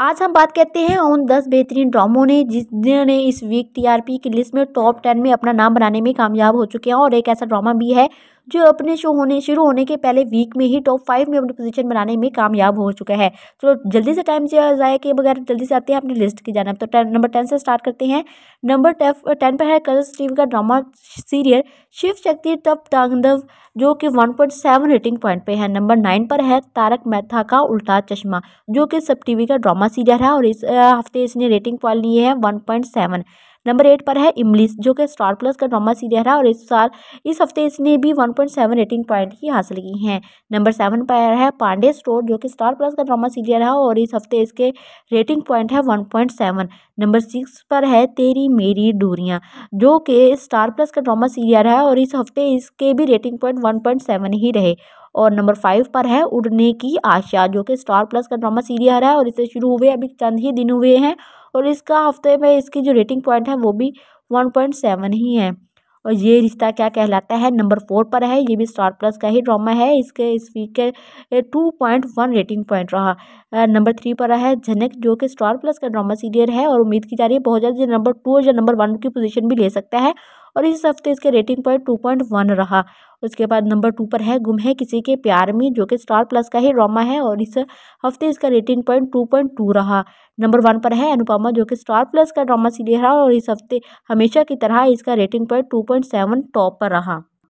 आज हम बात करते हैं उन दस बेहतरीन ड्रामों ने जिन्होंने इस वीक टीआरपी की लिस्ट में टॉप टेन में अपना नाम बनाने में कामयाब हो चुके हैं और एक ऐसा ड्रामा भी है जो अपने शो होने शुरू होने के पहले वीक में ही टॉप फाइव में अपनी पोजीशन बनाने में कामयाब हो चुका है तो जल्दी से टाइम जाए किए बगैर जल्दी से आते हैं अपनी लिस्ट की जाना तो नंबर टेन से स्टार्ट करते हैं नंबर टेन पर है कल टीवी का ड्रामा सीरियल शिव शक्ति तप तांगदव जो कि one point seven rating point पे है नंबर नाइन पर है तारक मेहता का उल्टा चश्मा जो कि सब टीवी का ड्रामा सीरियल है और इस हफ्ते इसने रेटिंग पॉइंट वन है सेवन नंबर एट पर है इमलिस जो कि स्टार प्लस का ड्रामा सीरियल है और इस साल इस हफ्ते इसने भी one point seven rating point ही हासिल की हैं नंबर सेवन पर है पांडे स्टोर जो कि स्टार प्लस का ड्रामा सीरियल है और इस हफ्ते इसके रेटिंग पॉइंट है one point seven number six पर है तेरी मेरी डोरियाँ जो कि स्टार प्लस का ड्रामा सीरियल है और इस हफ्ते इसके भी rating point one point seven ही रहे और नंबर फाइव पर है उड़ने की आशा जो कि स्टार प्लस का ड्रामा सीरियल है और इसे शुरू हुए अभी चंद ही दिन हुए हैं और इसका हफ्ते में इसकी जो रेटिंग पॉइंट है वो भी वन पॉइंट सेवन ही है और ये रिश्ता क्या कहलाता है नंबर फोर पर है ये भी स्टार प्लस का ही ड्रामा है इसके इस वीक के two point one rating point रहा नंबर थ्री पर है झनक जो कि स्टार प्लस का ड्रामा सीरियल है और उम्मीद की जा रही है बहुत जल्द नंबर टू और या नंबर वन की पोजीशन भी ले सकता है और इस हफ्ते इसके rating point two point one रहा उसके बाद नंबर टू पर है गुम है किसी के प्यार में जो कि स्टार प्लस का ही ड्रामा है और इस हफ्ते इसका rating point two point two रहा नंबर वन पर है अनुपमा जो कि स्टार प्लस का ड्रामा सीरियल रहा और इस हफ्ते हमेशा की तरह इसका rating point two point seven top पर रहा